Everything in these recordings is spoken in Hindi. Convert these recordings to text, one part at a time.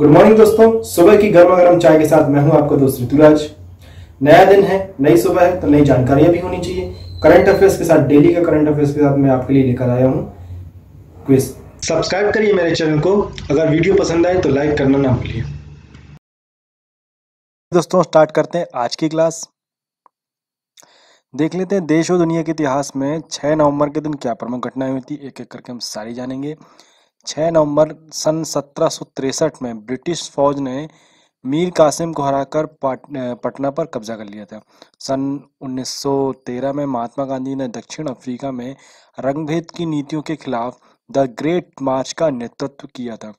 गुड मॉर्निंग दोस्तों सुबह की गर्मा गर्म चाय के साथ मैं हूं आपका दोस्त ऋतुराज नया दिन है नई सुबह है तो नई जानकारियां भी होनी चाहिए करंट अफेयर्स के साथ डेली का करंट अफेयर्स के साथ मैं आपके लिए लेकर आया हूं क्विज सब्सक्राइब करिए मेरे चैनल को अगर वीडियो पसंद आए तो लाइक करना ना भूलिए दोस्तों स्टार्ट करते हैं आज की क्लास देख लेते हैं देश और दुनिया के इतिहास में 6 नवंबर के दिन क्या प्रमुख घटनाएं हुई थी एक एक करके हम सारी जानेंगे छः नवंबर सन सत्रह में ब्रिटिश फौज ने मीर कासिम को हराकर पटना पर कब्जा कर लिया था सन 1913 में महात्मा गांधी ने दक्षिण अफ्रीका में रंगभेद की नीतियों के खिलाफ द ग्रेट मार्च का नेतृत्व किया था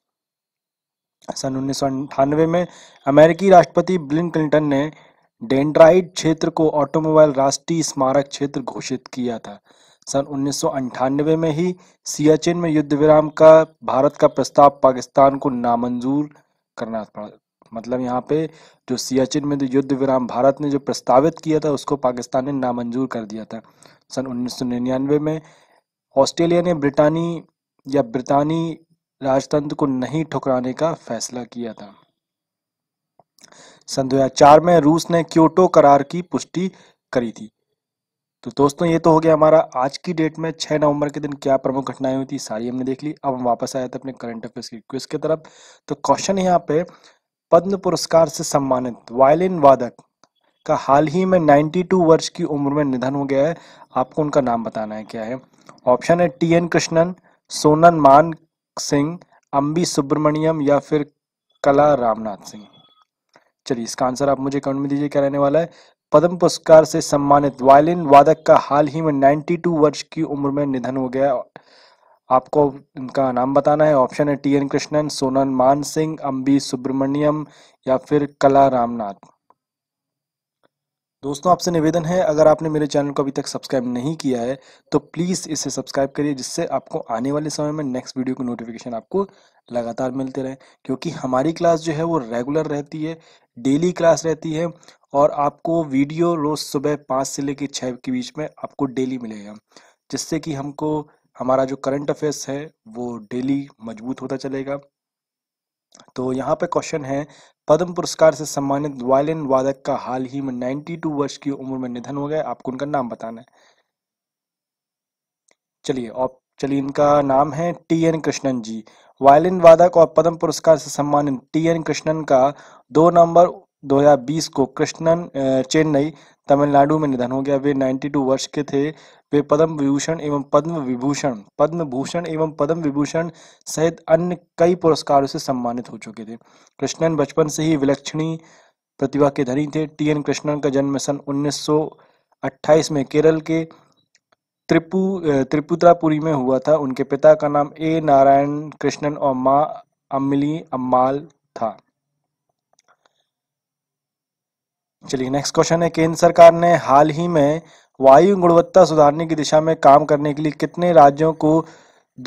सन उन्नीस में अमेरिकी राष्ट्रपति बिल क्लिंटन ने डेंड्राइड क्षेत्र को ऑटोमोबाइल राष्ट्रीय स्मारक क्षेत्र घोषित किया था सन उन्नीस में ही सियाचिन में युद्ध विराम का भारत का प्रस्ताव पाकिस्तान को नामंजूर करना पड़ा मतलब यहाँ पे जो सियाचिन में जो युद्ध विराम भारत ने जो प्रस्तावित किया था उसको पाकिस्तान ने नामंजूर कर दिया था सन उन्नीस में ऑस्ट्रेलिया ने ब्रिटानी या ब्रितानी राजतंत्र को नहीं ठुकराने का फैसला किया था सन दो में रूस ने क्योटो करार की पुष्टि करी थी तो दोस्तों ये तो हो गया हमारा आज की डेट में 6 नवंबर के दिन क्या प्रमुख घटनाएं हुई थी सारी हमने देख ली अब हम वापस आए थे अपने करंट अफेयर्स की क्विज की तरफ तो क्वेश्चन यहाँ पे पद्म पुरस्कार से सम्मानित वायलिन वादक का हाल ही में 92 वर्ष की उम्र में निधन हो गया है आपको उनका नाम बताना है क्या है ऑप्शन है टी एन कृष्णन सोनन मान सिंह अम्बी सुब्रमण्यम या फिर कला रामनाथ सिंह चलिए इसका आंसर आप मुझे कमेंट में दीजिए क्या रहने वाला है पद्म पुरस्कार से सम्मानित वायलिन वादक का हाल ही में 92 वर्ष की उम्र में निधन हो गया आपको इनका नाम बताना है ऑप्शन है टी एन कृष्णन सोनन मान सिंह अम्बी सुब्रमण्यम या फिर कला रामनाथ दोस्तों आपसे निवेदन है अगर आपने मेरे चैनल को अभी तक सब्सक्राइब नहीं किया है तो प्लीज़ इसे सब्सक्राइब करिए जिससे आपको आने वाले समय में नेक्स्ट वीडियो की नोटिफिकेशन आपको लगातार मिलते रहे क्योंकि हमारी क्लास जो है वो रेगुलर रहती है डेली क्लास रहती है और आपको वीडियो रोज़ सुबह पाँच से लेकर छः के बीच में आपको डेली मिलेगा जिससे कि हमको हमारा जो करंट अफेयर्स है वो डेली मजबूत होता चलेगा तो यहाँ पे क्वेश्चन है पद्म पुरस्कार से सम्मानित वायलिन वादक का हाल ही में 92 वर्ष की उम्र में निधन हो गया आपको उनका नाम बताना है चलिए और चलिए इनका नाम है T N Krishnan ji violin वादक और पद्म पुरस्कार से सम्मानित टी एन कृष्णन का दो नवंबर 2020 को कृष्णन चेन्नई तमिलनाडु में निधन हो गया वे 92 वर्ष के थे वे पद्म विभूषण एवं पद्म विभूषण पद्म भूषण एवं पद्म विभूषण सहित अन्य कई पुरस्कारों से सम्मानित हो चुके थे कृष्णन बचपन से ही विलक्षणी प्रतिभा के धनी थे टी एन कृष्णन का जन्म सन उन्नीस में केरल के त्रिपु त्रिपुत्रापुरी में हुआ था उनके पिता का नाम ए नारायण कृष्णन और माँ अमली अम्माल था चलिए नेक्स्ट क्वेश्चन है केंद्र सरकार ने हाल ही में वायु गुणवत्ता सुधारने की दिशा में काम करने के लिए कितने राज्यों को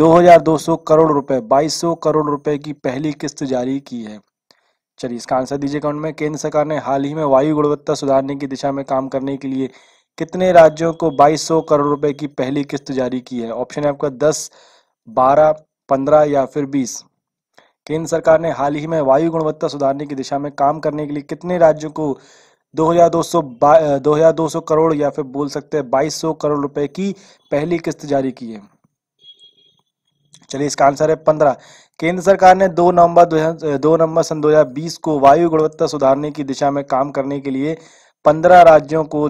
2200 करोड़ रुपए 2200 करोड़ रुपए की पहली किस्त जारी की है चलिए इसका आंसर दीजिए कमेंट में केंद्र सरकार ने हाल ही में वायु गुणवत्ता सुधारने की दिशा में काम करने के लिए कितने राज्यों को बाईस सौ करोड़ रुपए की पहली किस्त जारी की है ऑप्शन है आपका दस बारह पंद्रह या फिर बीस केंद्र सरकार ने हाल ही में वायु गुणवत्ता सुधारने की दिशा में काम करने के लिए कितने राज्यों को 2200 2200 करोड़ या फिर बोल सकते हैं 2200 करोड़ रुपए की पहली किस्त जारी की है चलिए इसका आंसर है पंद्रह केंद्र सरकार ने दो नवंबर दो नवंबर सन 2020 को वायु गुणवत्ता सुधारने की दिशा में काम करने के लिए पंद्रह राज्यों को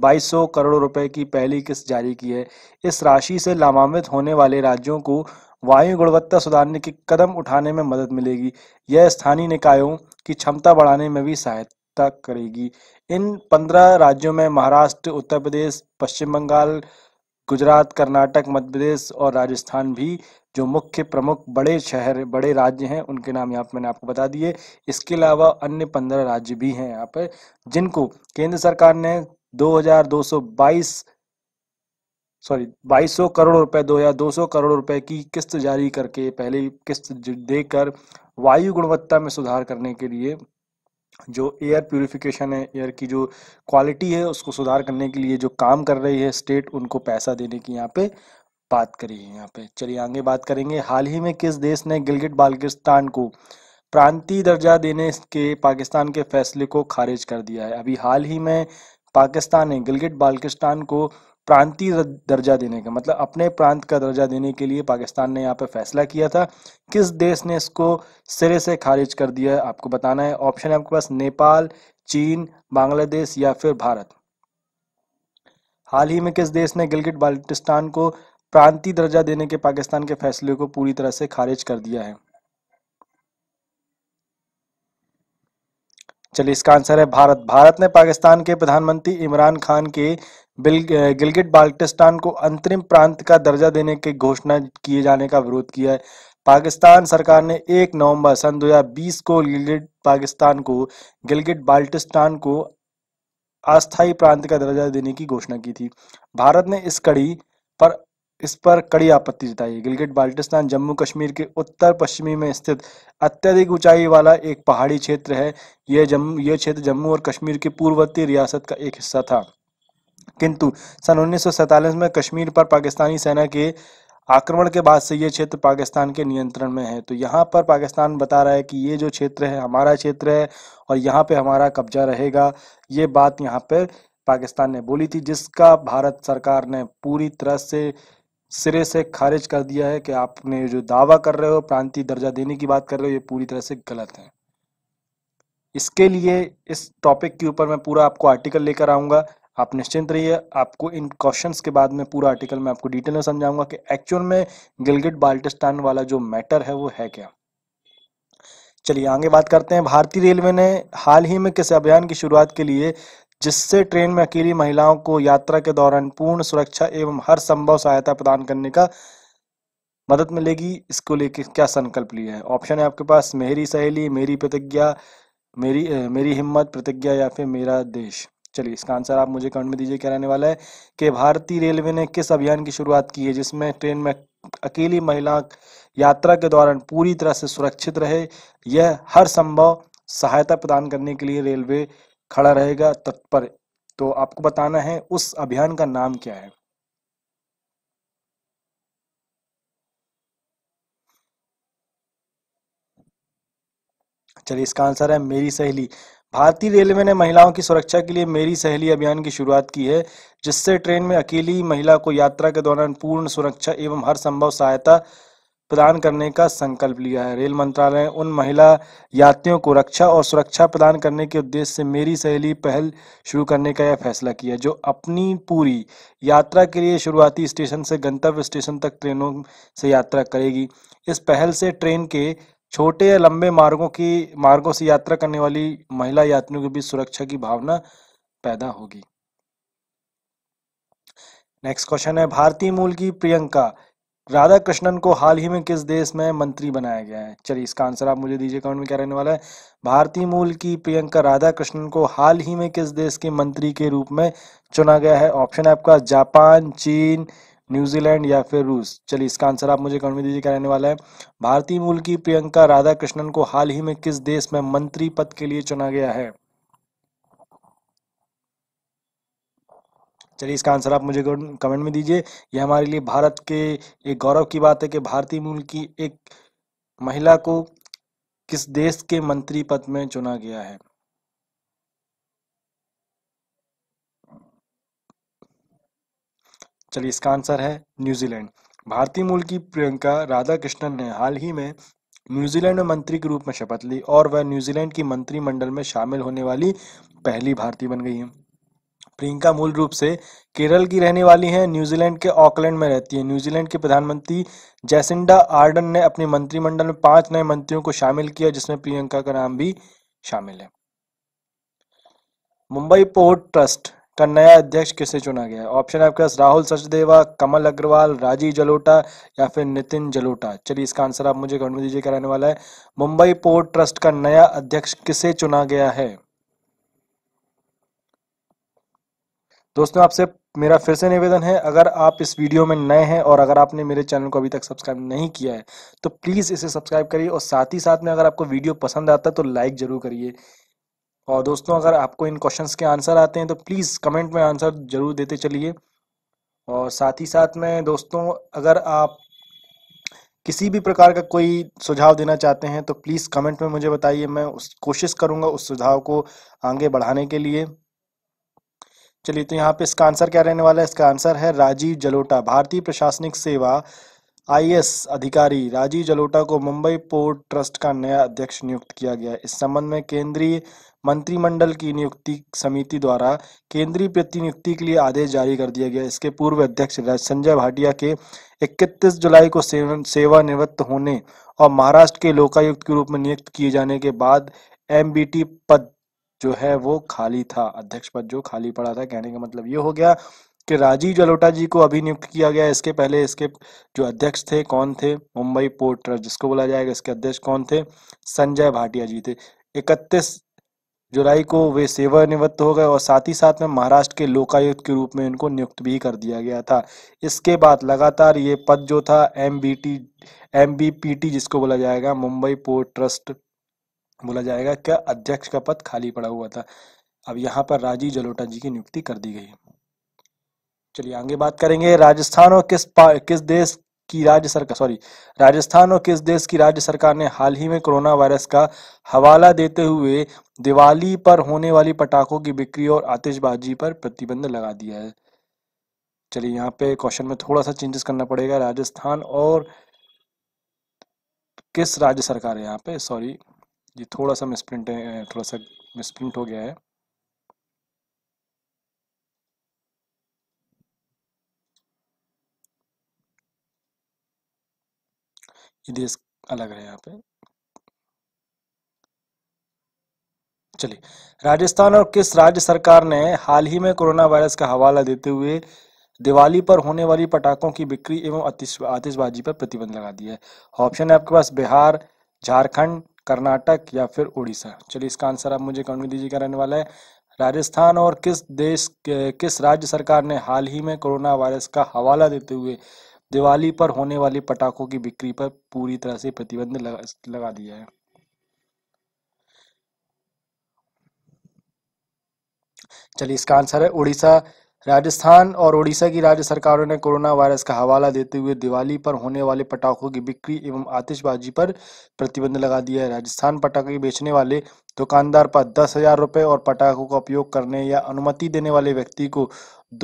बाईस करोड़ रुपए की पहली किस्त जारी की है इस राशि से लाभान्वित होने वाले राज्यों को वायु गुणवत्ता सुधारने के कदम उठाने में मदद मिलेगी यह स्थानीय निकायों की क्षमता बढ़ाने में भी सहायता करेगी इन पंद्रह राज्यों में महाराष्ट्र उत्तर प्रदेश पश्चिम बंगाल गुजरात कर्नाटक मध्य प्रदेश और राजस्थान भी जो मुख्य प्रमुख बड़े शहर बड़े राज्य हैं उनके नाम यहाँ पर मैंने आपको बता दिए इसके अलावा अन्य पंद्रह राज्य भी हैं यहाँ पर जिनको केंद्र सरकार ने सॉरी 2200 करोड़ रुपए दो हजार दो सौ करोड़ रुपए की किस्त जारी करके पहले किस्त देकर वायु गुणवत्ता में सुधार करने के लिए जो एयर प्योरिफिकेशन है एयर की जो क्वालिटी है उसको सुधार करने के लिए जो काम कर रही है स्टेट उनको पैसा देने की यहाँ पे बात करी है यहाँ पे चलिए आगे बात करेंगे हाल ही में किस देश ने गिलगिट बाल्किस्तान को प्रांतीय दर्जा देने के पाकिस्तान के फैसले को खारिज कर दिया है अभी हाल ही में पाकिस्तान ने गिलगिट बाल्किस्तान को प्रांतीय दर्जा देने का मतलब अपने प्रांत का दर्जा देने के लिए पाकिस्तान ने यहाँ पर फैसला किया था किस देश ने इसको सिरे से खारिज कर दिया है आपको बताना है ऑप्शन है आपके पास नेपाल चीन बांग्लादेश या फिर भारत हाल ही में किस देश ने गिलगिट बाल्टिस्तान को प्रांतीय दर्जा देने के पाकिस्तान के फैसले को पूरी तरह से खारिज कर दिया है चलिए इसका आंसर है भारत भारत ने पाकिस्तान के प्रधानमंत्री इमरान खान के बिल गिलगिट बाल्टिस्तान को अंतरिम प्रांत का दर्जा देने की घोषणा किए जाने का विरोध किया है पाकिस्तान सरकार ने 1 नवंबर सन 2020 को गिलगिट पाकिस्तान को गिलगिट बाल्टिस्तान को अस्थायी प्रांत का दर्जा देने की घोषणा की थी भारत ने इस कड़ी पर इस पर कड़ी आपत्ति जताई गिलगिट बाल्टिस्तान जम्मू कश्मीर के उत्तर पश्चिमी में स्थित अत्यधिक ऊंचाई वाला एक पहाड़ी क्षेत्र है यह जम्मू यह क्षेत्र जम्मू और कश्मीर की पूर्ववर्ती रियासत का एक हिस्सा था किंतु सन उन्नीस में कश्मीर पर पाकिस्तानी सेना के आक्रमण के बाद से ये क्षेत्र पाकिस्तान के नियंत्रण में है तो यहाँ पर पाकिस्तान बता रहा है कि ये जो क्षेत्र है हमारा क्षेत्र है और यहाँ पे हमारा कब्जा रहेगा ये बात यहाँ पर पाकिस्तान ने बोली थी जिसका भारत सरकार ने पूरी तरह से सिरे से खारिज कर दिया है कि आपने जो दावा कर रहे हो प्रांतीय दर्जा देने की बात कर रहे हो ये पूरी तरह से गलत है इसके लिए इस टॉपिक के ऊपर मैं पूरा आपको आर्टिकल लेकर आऊंगा आप निश्चिंत रहिए आपको इन क्वेश्चंस के बाद में पूरा आर्टिकल मैं आपको डिटेल में समझाऊंगा कि एक्चुअल में गिलगिट बाल्टिस्तान वाला जो मैटर है वो है क्या चलिए आगे बात करते हैं भारतीय रेलवे ने हाल ही में किस अभियान की शुरुआत के लिए जिससे ट्रेन में अकेली महिलाओं को यात्रा के दौरान पूर्ण सुरक्षा एवं हर संभव सहायता प्रदान करने का मदद मिलेगी इसको लेके क्या संकल्प लिया है ऑप्शन है आपके पास मेरी सहेली मेरी प्रतिज्ञा मेरी मेरी हिम्मत प्रतिज्ञा या फिर मेरा देश चलिए इसका आंसर आप मुझे कमेंट में दीजिए क्या रहने वाला है कि भारतीय रेलवे ने किस अभियान की शुरुआत की है जिसमें ट्रेन में अकेली महिला यात्रा के दौरान पूरी तरह से सुरक्षित रहे यह हर संभव सहायता प्रदान करने के लिए रेलवे खड़ा रहेगा तत्पर तो आपको बताना है उस अभियान का नाम क्या है चलिए इसका आंसर है मेरी सहेली भारतीय रेलवे ने महिलाओं की सुरक्षा के लिए मेरी सहेली अभियान की शुरुआत की है जिससे ट्रेन में अकेली महिला को यात्रा के दौरान पूर्ण सुरक्षा एवं हर संभव सहायता प्रदान करने का संकल्प लिया है रेल मंत्रालय ने उन महिला यात्रियों को रक्षा और सुरक्षा प्रदान करने के उद्देश्य से मेरी सहेली पहल शुरू करने का यह फैसला किया जो अपनी पूरी यात्रा के लिए शुरुआती स्टेशन से गंतव्य स्टेशन तक ट्रेनों से यात्रा करेगी इस पहल से ट्रेन के छोटे या लंबे मार्गों की मार्गों से यात्रा करने वाली महिला यात्रियों के बीच सुरक्षा की भावना पैदा होगी नेक्स्ट क्वेश्चन है भारतीय मूल की प्रियंका राधा कृष्णन को हाल ही में किस देश में मंत्री बनाया गया है चलिए इसका आंसर आप मुझे दीजिए कमेंट में क्या रहने वाला है भारतीय मूल की प्रियंका राधा कृष्णन को हाल ही में किस देश के मंत्री के रूप में चुना गया है ऑप्शन है आपका जापान चीन न्यूजीलैंड या फिर रूस चलिए इसका आंसर आप मुझे कमेंट में दीजिए क्या रहने वाला है भारतीय मूल की प्रियंका राधा कृष्णन को हाल ही में किस देश में मंत्री पद के लिए चुना गया है चलिए इसका आंसर आप मुझे कमेंट में दीजिए यह हमारे लिए भारत के एक गौरव की बात है कि भारतीय मूल की एक महिला को किस देश के मंत्री पद में चुना गया है चलिए इसका आंसर है न्यूजीलैंड भारतीय मूल की प्रियंका राधा कृष्णन ने हाल ही में न्यूजीलैंड में मंत्री के रूप में शपथ ली और वह न्यूजीलैंड की मंत्रिमंडल में शामिल होने वाली पहली भारतीय बन गई है प्रियंका मूल रूप से केरल की रहने वाली हैं न्यूजीलैंड के ऑकलैंड में रहती हैं न्यूजीलैंड के प्रधानमंत्री जैसिंडा आर्डन ने अपने मंत्रिमंडल में पांच नए मंत्रियों को शामिल किया जिसमें प्रियंका का नाम भी शामिल है मुंबई पोर्ट ट्रस्ट का नया अध्यक्ष किसे चुना गया ऑप्शन आपके पास राहुल सचदेवा कमल अग्रवाल राजीव जलोटा या फिर नितिन जलोटा चलिए इसका आंसर आप मुझे कमेंट में दीजिए क्या रहने वाला है मुंबई पोर्ट ट्रस्ट का नया अध्यक्ष किसे चुना गया है दोस्तों आपसे मेरा फिर से निवेदन है अगर आप इस वीडियो में नए हैं और अगर आपने मेरे चैनल को अभी तक सब्सक्राइब नहीं किया है तो प्लीज़ इसे सब्सक्राइब करिए और साथ ही साथ में अगर आपको वीडियो पसंद आता है तो लाइक ज़रूर करिए और दोस्तों अगर आपको इन क्वेश्चंस के आंसर आते हैं तो प्लीज़ कमेंट में आंसर ज़रूर देते चलिए और साथ ही साथ में दोस्तों अगर आप किसी भी प्रकार का कोई सुझाव देना चाहते हैं तो प्लीज़ कमेंट में मुझे बताइए मैं उस कोशिश करूँगा उस सुझाव को आगे बढ़ाने के लिए चलिए तो यहाँ पे इसका आंसर क्या रहने वाला है इसका आंसर है राजीव जलोटा भारतीय प्रशासनिक सेवा आईएएस अधिकारी राजीव जलोटा को मुंबई पोर्ट ट्रस्ट का नया अध्यक्ष नियुक्त किया गया इस संबंध में केंद्रीय मंत्रिमंडल की नियुक्ति समिति द्वारा केंद्रीय प्रतिनियुक्ति के लिए आदेश जारी कर दिया गया इसके पूर्व अध्यक्ष संजय भाटिया के 31 जुलाई को सेवानिवृत्त होने और महाराष्ट्र के लोकायुक्त के रूप में नियुक्त किए जाने के बाद एमबीटी पद जो है वो खाली था अध्यक्ष पद जो खाली पड़ा था कहने का मतलब ये हो गया कि राजीव जलोटा जी को अभी नियुक्त किया गया इसके पहले इसके जो अध्यक्ष थे कौन थे मुंबई पोर्ट ट्रस्ट जिसको बोला जाएगा इसके अध्यक्ष कौन थे संजय भाटिया जी थे इकतीस जुलाई को वे सेवानिवृत्त हो गए और साथ ही साथ में महाराष्ट्र के लोकायुक्त के रूप में इनको नियुक्त भी कर दिया गया था इसके बाद लगातार ये पद जो था M B T M B P T जिसको बोला जाएगा मुंबई पोर्ट ट्रस्ट बोला जाएगा क्या अध्यक्ष का पद खाली पड़ा हुआ था अब यहाँ पर राजीव जलोटा जी की नियुक्ति कर दी गई चलिए आगे बात करेंगे राजस्थान और किस किस देश की राज्य सरकार सॉरी राजस्थान और किस देश की राज्य सरकार ने हाल ही में कोरोना वायरस का हवाला देते हुए दिवाली पर होने वाली पटाखों की बिक्री और आतिशबाजी पर प्रतिबंध लगा दिया है चलिए यहाँ पे क्वेश्चन में थोड़ा सा चेंजेस करना पड़ेगा राजस्थान और किस राज्य सरकार है यहाँ पे सॉरी ये थोड़ा सा मिसप्रिंट है थोड़ा सा मिसप्रिंट हो गया है ये देश अलग है यहाँ पे चलिए राजस्थान और किस राज्य सरकार ने हाल ही में कोरोना वायरस का हवाला देते हुए दिवाली पर होने वाली पटाखों की बिक्री एवं आतिशबाजी पर प्रतिबंध लगा दिया है ऑप्शन है आपके पास बिहार झारखंड कर्नाटक या फिर उड़ीसा चलिए इसका आंसर आप मुझे कमेंट दीजिए क्या रहने वाला है राजस्थान और किस देश किस राज्य सरकार ने हाल ही में कोरोना वायरस का हवाला देते हुए दिवाली पर होने वाली पटाखों की बिक्री पर पूरी तरह से प्रतिबंध लगा, लगा दिया है चलिए इसका आंसर है उड़ीसा राजस्थान और ओडिशा की राज्य सरकारों ने कोरोना वायरस का हवाला देते हुए दिवाली पर होने वाले पटाखों की बिक्री एवं आतिशबाजी पर प्रतिबंध लगा दिया है राजस्थान पटाखे बेचने वाले दुकानदार पर दस हजार रुपये और पटाखों का उपयोग करने या अनुमति देने वाले व्यक्ति को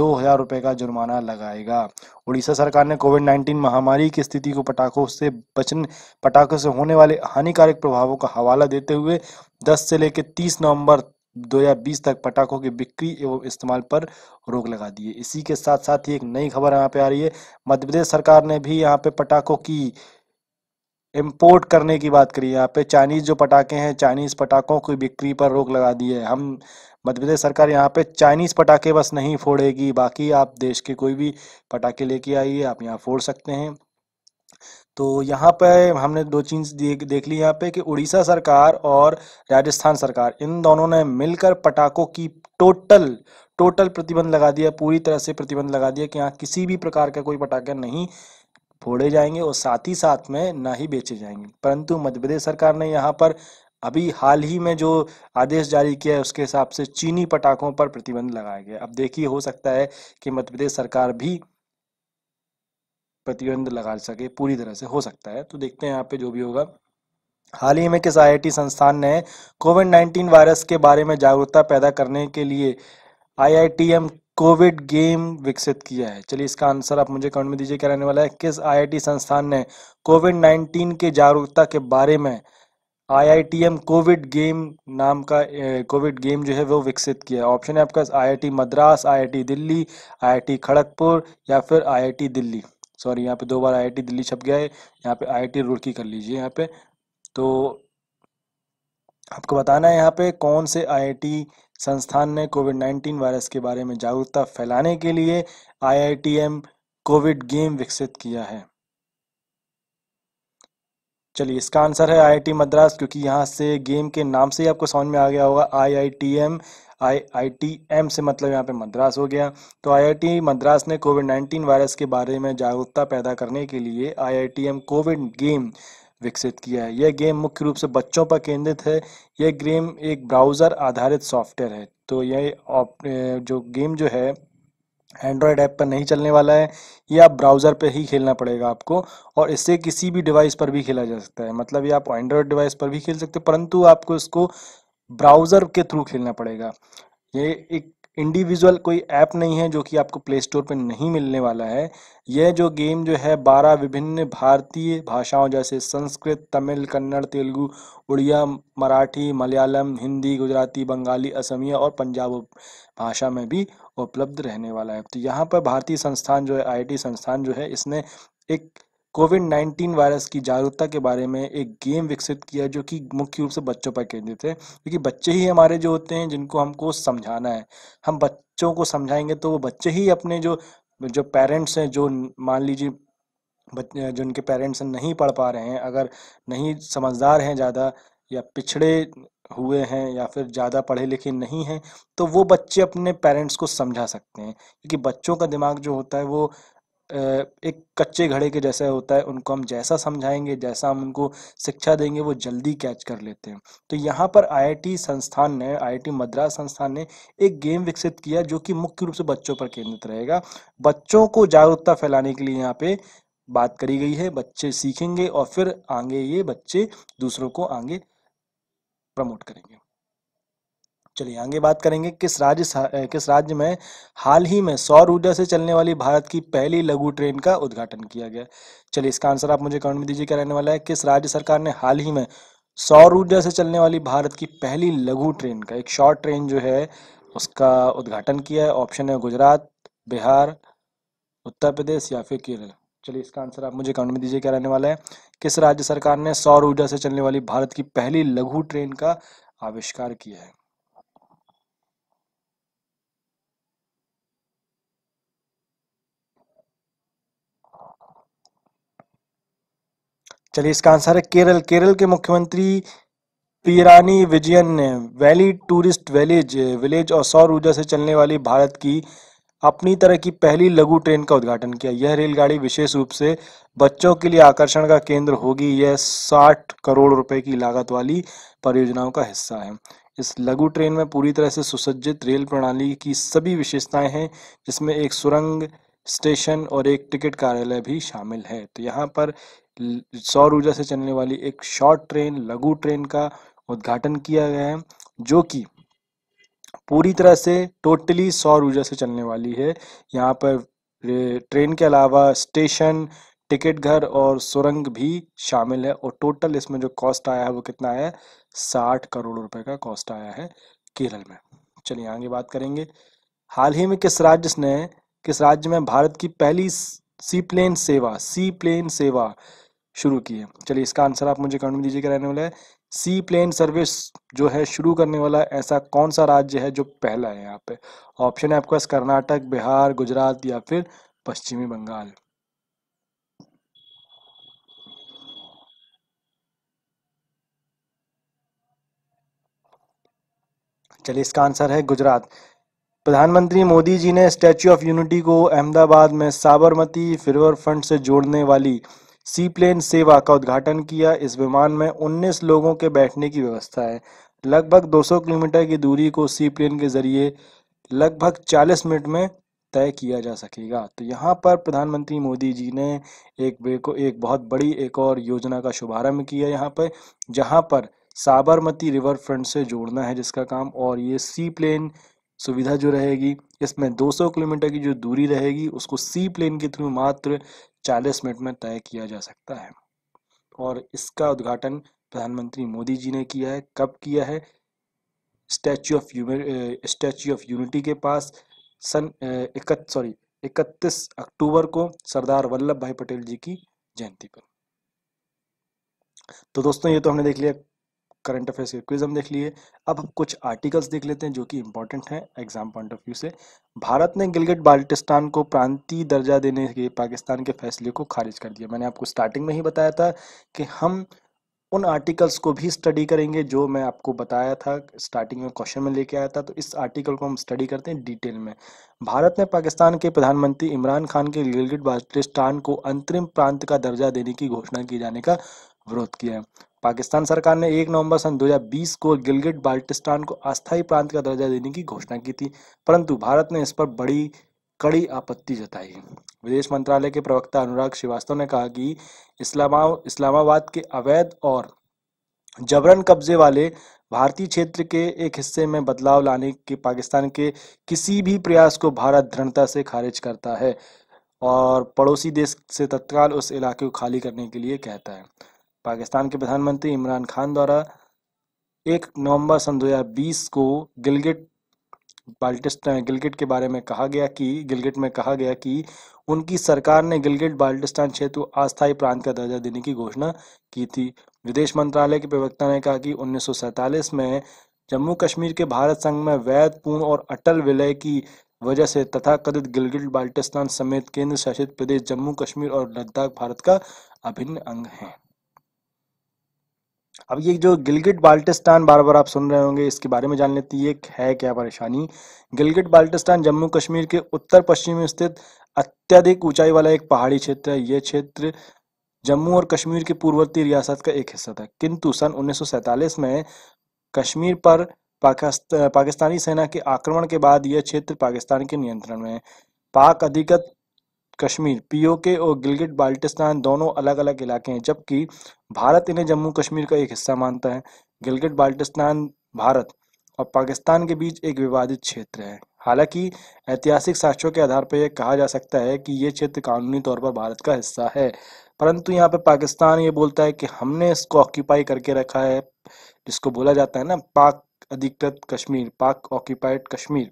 दो हजार रुपये का जुर्माना लगाएगा उड़ीसा सरकार ने कोविड नाइन्टीन महामारी की स्थिति को पटाखों से बचने पटाखों से होने वाले हानिकारक प्रभावों का हवाला देते हुए दस से लेकर तीस नवम्बर दो हजार बीस तक पटाखों की बिक्री एवं इस्तेमाल पर रोक लगा दी है इसी के साथ साथ ही एक नई खबर यहाँ पे आ रही है मध्य प्रदेश सरकार ने भी यहाँ पे पटाखों की इम्पोर्ट करने की बात करी यहाँ पे चाइनीज जो पटाखे हैं चाइनीज पटाखों की बिक्री पर रोक लगा दी है हम मध्य प्रदेश सरकार यहाँ पे चाइनीज पटाखे बस नहीं फोड़ेगी बाकी आप देश के कोई भी पटाखे लेके आइए आप यहाँ फोड़ सकते हैं तो यहाँ पर हमने दो चीज़ देख देख ली यहाँ पे कि उड़ीसा सरकार और राजस्थान सरकार इन दोनों ने मिलकर पटाखों की टोटल टोटल प्रतिबंध लगा दिया पूरी तरह से प्रतिबंध लगा दिया कि यहाँ किसी भी प्रकार का कोई पटाखा नहीं फोड़े जाएंगे और साथ ही साथ में ना ही बेचे जाएंगे परंतु मध्य प्रदेश सरकार ने यहाँ पर अभी हाल ही में जो आदेश जारी किया है उसके हिसाब से चीनी पटाखों पर प्रतिबंध लगाया गया अब देखिए हो सकता है कि मध्य प्रदेश सरकार भी प्रतिबंध लगा सके पूरी तरह से हो सकता है तो देखते हैं यहाँ पे जो भी होगा हाल ही में किस आई संस्थान ने कोविड 19 वायरस के बारे में जागरूकता पैदा करने के लिए आईआईटीएम कोविड गेम विकसित किया है चलिए इसका आंसर आप मुझे कमेंट में दीजिए क्या रहने वाला है किस आईआईटी संस्थान ने कोविड 19 के जागरूकता के बारे में आईआईटीएम कोविड गेम नाम का कोविड गेम जो है वो विकसित किया है ऑप्शन है आपका आई मद्रास आई दिल्ली आई खड़गपुर या फिर आई दिल्ली सॉरी यहाँ पे दो बार आईआईटी दिल्ली छप गया है यहाँ पे आईआईटी रुड़की कर लीजिए यहाँ पे तो आपको बताना है यहाँ पे कौन से आईआईटी संस्थान ने कोविड नाइन्टीन वायरस के बारे में जागरूकता फैलाने के लिए आई कोविड गेम विकसित किया है चलिए इसका आंसर है आईआईटी मद्रास क्योंकि यहाँ से गेम के नाम से ही आपको समझ में आ गया होगा IITM I I T M से मतलब यहाँ पे मद्रास हो गया तो आईआईटी मद्रास ने कोविड नाइन्टीन वायरस के बारे में जागरूकता पैदा करने के लिए आईआईटीएम कोविड गेम विकसित किया है यह गेम मुख्य रूप से बच्चों पर केंद्रित है यह गेम एक ब्राउज़र आधारित सॉफ्टवेयर है तो यह जो गेम जो है एंड्रॉयड ऐप पर नहीं चलने वाला है ये आप ब्राउज़र पर ही खेलना पड़ेगा आपको और इससे किसी भी डिवाइस पर भी खेला जा सकता है मतलब ये आप एंड्रॉयड डिवाइस पर भी खेल सकते हो परंतु आपको इसको ब्राउज़र के थ्रू खेलना पड़ेगा ये एक इंडिविजुअल कोई ऐप नहीं है जो कि आपको प्ले स्टोर पर नहीं मिलने वाला है यह जो गेम जो है बारह विभिन्न भारतीय भाषाओं जैसे संस्कृत तमिल कन्नड़ तेलुगु उड़िया मराठी मलयालम हिंदी गुजराती बंगाली असमिया और पंजाब भाषा में भी उपलब्ध रहने वाला है तो यहाँ पर भारतीय संस्थान जो है आई संस्थान जो है इसने एक कोविड नाइन्टीन वायरस की जागरूकता के बारे में एक गेम विकसित किया जो कि मुख्य रूप से बच्चों पर केंद्रित है क्योंकि बच्चे ही हमारे जो होते हैं जिनको हमको समझाना है हम बच्चों को समझाएंगे तो वो बच्चे ही अपने जो जो पेरेंट्स हैं जो मान लीजिए बच्चे जो उनके पेरेंट्स नहीं पढ़ पा रहे हैं अगर नहीं समझदार हैं ज़्यादा या पिछड़े हुए हैं या फिर ज़्यादा पढ़े लिखे नहीं हैं तो वो बच्चे अपने पेरेंट्स को समझा सकते हैं क्योंकि बच्चों का दिमाग जो होता है वो एक कच्चे घड़े के जैसा होता है उनको हम जैसा समझाएंगे जैसा हम उनको शिक्षा देंगे वो जल्दी कैच कर लेते हैं तो यहाँ पर आईआईटी संस्थान ने आईआईटी मद्रास संस्थान ने एक गेम विकसित किया जो कि मुख्य रूप से बच्चों पर केंद्रित रहेगा बच्चों को जागरूकता फैलाने के लिए यहाँ पे बात करी गई है बच्चे सीखेंगे और फिर आगे ये बच्चे दूसरों को आगे प्रमोट करेंगे चलिए आगे बात करेंगे किस राज्य किस राज्य में हाल ही में सौर ऊर्जा से चलने वाली भारत की पहली लघु ट्रेन का उद्घाटन किया गया चलिए इसका आंसर आप मुझे कमेंट में दीजिए क्या रहने वाला है किस राज्य सरकार ने हाल ही में सौर ऊर्जा से चलने वाली भारत की पहली लघु ट्रेन का एक शॉर्ट ट्रेन जो है उसका उद्घाटन किया है ऑप्शन है गुजरात बिहार उत्तर प्रदेश या फिर केरल चलिए इसका आंसर आप मुझे कमेंट में दीजिए क्या रहने वाला है किस राज्य सरकार ने सौर ऊर्जा से चलने वाली भारत की पहली लघु ट्रेन का आविष्कार किया है चलिए इसका आंसर है केरल केरल के मुख्यमंत्री पीरानी विजयन ने वैली टूरिस्ट विलेज विलेज और सौर ऊर्जा से चलने वाली भारत की अपनी तरह की पहली लघु ट्रेन का उद्घाटन किया यह रेलगाड़ी विशेष रूप से बच्चों के लिए आकर्षण का केंद्र होगी यह 60 करोड़ रुपए की लागत वाली परियोजनाओं का हिस्सा है इस लघु ट्रेन में पूरी तरह से सुसज्जित रेल प्रणाली की सभी विशेषताएं हैं जिसमें एक सुरंग स्टेशन और एक टिकट कार्यालय भी शामिल है तो यहाँ पर सौर ऊर्जा से चलने वाली एक शॉर्ट ट्रेन लघु ट्रेन का उद्घाटन किया गया है जो कि पूरी तरह से टोटली सौर ऊर्जा से चलने वाली है यहाँ पर ट्रेन के अलावा स्टेशन टिकट घर और सुरंग भी शामिल है और टोटल इसमें जो कॉस्ट आया है वो कितना आया है साठ करोड़ रुपए का कॉस्ट आया है केरल में चलिए आगे बात करेंगे हाल ही में किस राज्य ने किस राज्य में भारत की पहली सी प्लेन सेवा सी प्लेन सेवा शुरू किए चलिए इसका आंसर आप मुझे कमेंट में दीजिए रहने वाला है सी प्लेन सर्विस जो है शुरू करने वाला ऐसा कौन सा राज्य है जो पहला है यहाँ पे ऑप्शन है आपके पास कर्नाटक बिहार गुजरात या फिर पश्चिमी बंगाल चलिए इसका आंसर है गुजरात प्रधानमंत्री मोदी जी ने स्टैच्यू ऑफ यूनिटी को अहमदाबाद में साबरमती रिवर फ्रंट से जोड़ने वाली सी प्लेन सेवा का उद्घाटन किया इस विमान में 19 लोगों के बैठने की व्यवस्था है लगभग 200 किलोमीटर की दूरी को सी प्लेन के जरिए लगभग 40 मिनट में तय किया जा सकेगा तो यहाँ पर प्रधानमंत्री मोदी जी ने एक एक बहुत बड़ी एक और योजना का शुभारंभ किया यहाँ पर जहाँ पर साबरमती रिवर फ्रंट से जोड़ना है जिसका काम और ये सी प्लेन सुविधा जो रहेगी इसमें 200 किलोमीटर की जो दूरी रहेगी उसको सी प्लेन के थ्रू मात्र चालीस मिनट में तय किया जा सकता है और इसका उद्घाटन प्रधानमंत्री मोदी जी ने किया है कब किया है statue of statue of unity के पास सन इक सॉरी इकतीस अक्टूबर को सरदार वल्लभ भाई पटेल जी की जयंती पर तो दोस्तों ये तो हमने देख लिया करंट अफेयर्स के क्विज हम देख लिए अब हम कुछ आर्टिकल्स देख लेते हैं जो कि इंपॉर्टेंट हैं एग्जाम पॉइंट ऑफ व्यू से भारत ने गिलगिट बाल्टिस्तान को प्रांतीय दर्जा देने के पाकिस्तान के फैसले को खारिज कर दिया मैंने आपको स्टार्टिंग में ही बताया था कि हम उन आर्टिकल्स को भी स्टडी करेंगे जो मैं आपको बताया था स्टार्टिंग में क्वेश्चन में लेके आया था तो इस आर्टिकल को हम स्टडी करते हैं डिटेल में भारत ने पाकिस्तान के प्रधानमंत्री इमरान खान के गिलगिट बाल्टिस्तान को अंतरिम प्रांत का दर्जा देने की घोषणा किए जाने का विरोध किया है पाकिस्तान सरकार ने 1 नवंबर सन 2020 को गिलगिट बाल्टिस्तान को अस्थायी प्रांत का दर्जा देने की घोषणा की थी परंतु भारत ने इस पर बड़ी कड़ी आपत्ति जताई विदेश मंत्रालय के प्रवक्ता अनुराग श्रीवास्तव ने कहा कि इस्लामा इस्लामाबाद के अवैध और जबरन कब्जे वाले भारतीय क्षेत्र के एक हिस्से में बदलाव लाने के पाकिस्तान के किसी भी प्रयास को भारत दृढ़ता से खारिज करता है और पड़ोसी देश से तत्काल उस इलाके को खाली करने के लिए कहता है पाकिस्तान के प्रधानमंत्री इमरान खान द्वारा एक नवंबर सन 2020 को गिलगिट बाल्टिस्तान गिलगिट के बारे में कहा गया कि गिलगिट में कहा गया कि उनकी सरकार ने गिलगिट बाल्टिस्तान क्षेत्र अस्थायी प्रांत का दर्जा देने की घोषणा की थी विदेश मंत्रालय के प्रवक्ता ने कहा कि उन्नीस में जम्मू कश्मीर के भारत संघ में वैध पूर्ण और अटल विलय की वजह से तथाकथित गिलगिट बाल्टिस्तान समेत केंद्र शासित प्रदेश जम्मू कश्मीर और लद्दाख भारत का अभिन्न अंग हैं अब ये जो गिलगिट बाल्टिस्तान बार बार आप सुन रहे होंगे इसके बारे में जान लेते हैं ये है क्या परेशानी गिलगिट बाल्टिस्तान जम्मू कश्मीर के उत्तर पश्चिम में स्थित अत्यधिक ऊंचाई वाला एक पहाड़ी क्षेत्र है ये क्षेत्र जम्मू और कश्मीर की पूर्ववर्ती रियासत का एक हिस्सा था किंतु सन उन्नीस में कश्मीर पर पाकिस्तानी सेना के आक्रमण के बाद यह क्षेत्र पाकिस्तान के नियंत्रण में है पाक अधिकृत कश्मीर पीओके और गिलगिट बाल्टिस्तान दोनों अलग अलग इलाके हैं जबकि भारत इन्हें जम्मू कश्मीर का एक हिस्सा मानता है गिलगिट बाल्टिस्तान भारत और पाकिस्तान के बीच एक विवादित क्षेत्र है हालांकि ऐतिहासिक साक्ष्यों के आधार पर यह कहा जा सकता है कि ये क्षेत्र कानूनी तौर पर भारत का हिस्सा है परंतु यहाँ पर पाकिस्तान ये बोलता है कि हमने इसको ऑक्यूपाई करके रखा है जिसको बोला जाता है ना पाक अधिकृत कश्मीर पाक ऑक्यूपाइड कश्मीर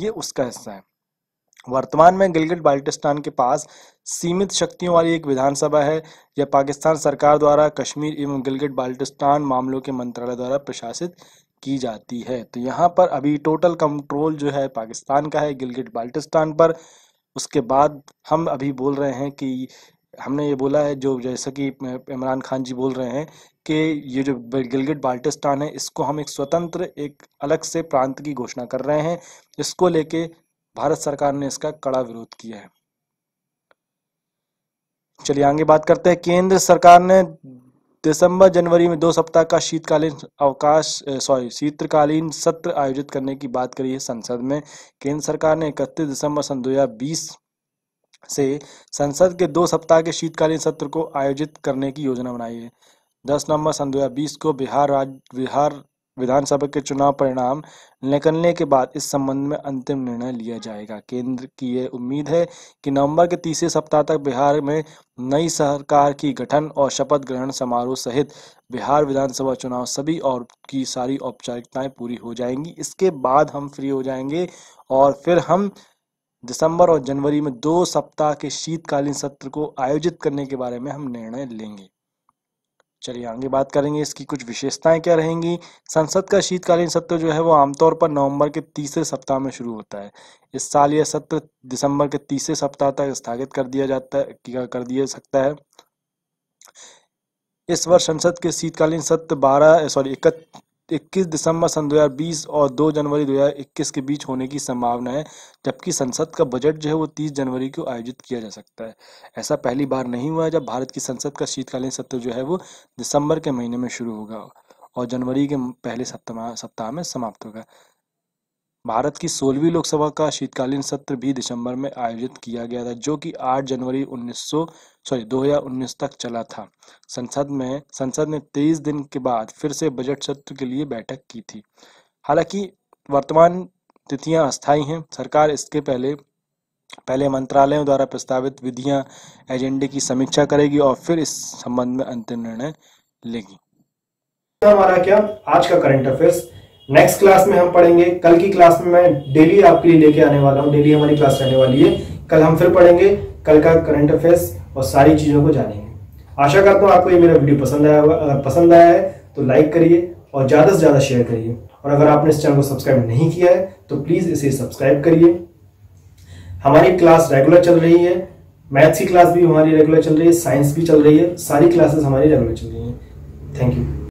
ये उसका हिस्सा है वर्तमान में गिलगित बाल्टिस्तान के पास सीमित शक्तियों वाली एक विधानसभा है यह पाकिस्तान सरकार द्वारा कश्मीर एवं गिलगित बाल्टिस्तान मामलों के मंत्रालय द्वारा प्रशासित की जाती है तो यहाँ पर अभी टोटल कंट्रोल जो है पाकिस्तान का है गिलगित बाल्टिस्तान पर उसके बाद हम अभी बोल रहे हैं कि हमने ये बोला है जो जैसा कि इमरान खान जी बोल रहे हैं कि ये जो गिलगित बाल्टिस्तान है इसको हम एक स्वतंत्र एक अलग से प्रांत की घोषणा कर रहे हैं इसको लेके भारत सरकार ने इसका कड़ा विरोध किया है चलिए आगे बात करते हैं केंद्र सरकार ने दिसंबर जनवरी में दो सप्ताह का शीतकालीन अवकाश सॉरी शीतकालीन सत्र आयोजित करने की बात करी है संसद में केंद्र सरकार ने इकतीस दिसंबर सन दो से संसद के दो सप्ताह के शीतकालीन सत्र को आयोजित करने की योजना बनाई है दस नवंबर सन दो को बिहार राज्य बिहार विधानसभा के चुनाव परिणाम निकलने के बाद इस संबंध में अंतिम निर्णय लिया जाएगा केंद्र की यह उम्मीद है कि नवंबर के तीसरे सप्ताह तक बिहार में नई सरकार की गठन और शपथ ग्रहण समारोह सहित बिहार विधानसभा चुनाव सभी और की सारी औपचारिकताएं पूरी हो जाएंगी इसके बाद हम फ्री हो जाएंगे और फिर हम दिसंबर और जनवरी में दो सप्ताह के शीतकालीन सत्र को आयोजित करने के बारे में हम निर्णय लेंगे चलिए आगे बात करेंगे इसकी कुछ विशेषताएं क्या रहेंगी संसद का शीतकालीन सत्र जो है वो आमतौर पर नवंबर के तीसरे सप्ताह में शुरू होता है इस साल यह सत्र दिसंबर के तीसरे सप्ताह तक स्थगित कर दिया जाता है कर दिया सकता है इस वर्ष संसद के शीतकालीन सत्र बारह सॉरी इक्कीस दिसंबर सन 2020 और 2 जनवरी 2021 के बीच होने की संभावना है जबकि संसद का बजट जो है वो 30 जनवरी को आयोजित किया जा सकता है ऐसा पहली बार नहीं हुआ जब भारत की संसद का शीतकालीन सत्र जो है वो दिसंबर के महीने में शुरू होगा और जनवरी के पहले सप्ताह सप्ताह में समाप्त होगा भारत की सोलहवीं लोकसभा का शीतकालीन सत्र भी दिसंबर में आयोजित किया गया था जो कि 8 जनवरी 1900 सॉरी 2019 तक चला था संसद में संसद ने 23 दिन के बाद फिर से बजट सत्र के लिए बैठक की थी हालांकि वर्तमान तिथियां अस्थायी हैं सरकार इसके पहले पहले मंत्रालयों द्वारा प्रस्तावित विधियां एजेंडे की समीक्षा करेगी और फिर इस संबंध में अंतिम निर्णय लेगी हमारा क्या आज का करंट अफेयर्स नेक्स्ट क्लास में हम पढ़ेंगे कल की क्लास में मैं डेली आपके लिए लेके आने वाला हूँ डेली हमारी क्लास रहने वाली है कल हम फिर पढ़ेंगे कल का करंट अफेयर्स और सारी चीज़ों को जानेंगे आशा करता हूँ आपको ये मेरा वीडियो पसंद आया होगा अगर पसंद आया है तो लाइक करिए और ज़्यादा से ज़्यादा शेयर करिए और अगर आपने इस चैनल को सब्सक्राइब नहीं किया है तो प्लीज़ इसे सब्सक्राइब करिए हमारी क्लास रेगुलर चल रही है मैथ्स की क्लास भी हमारी रेगुलर चल रही है साइंस भी चल रही है सारी क्लासेस हमारी रेगुलर चल रही हैं थैंक यू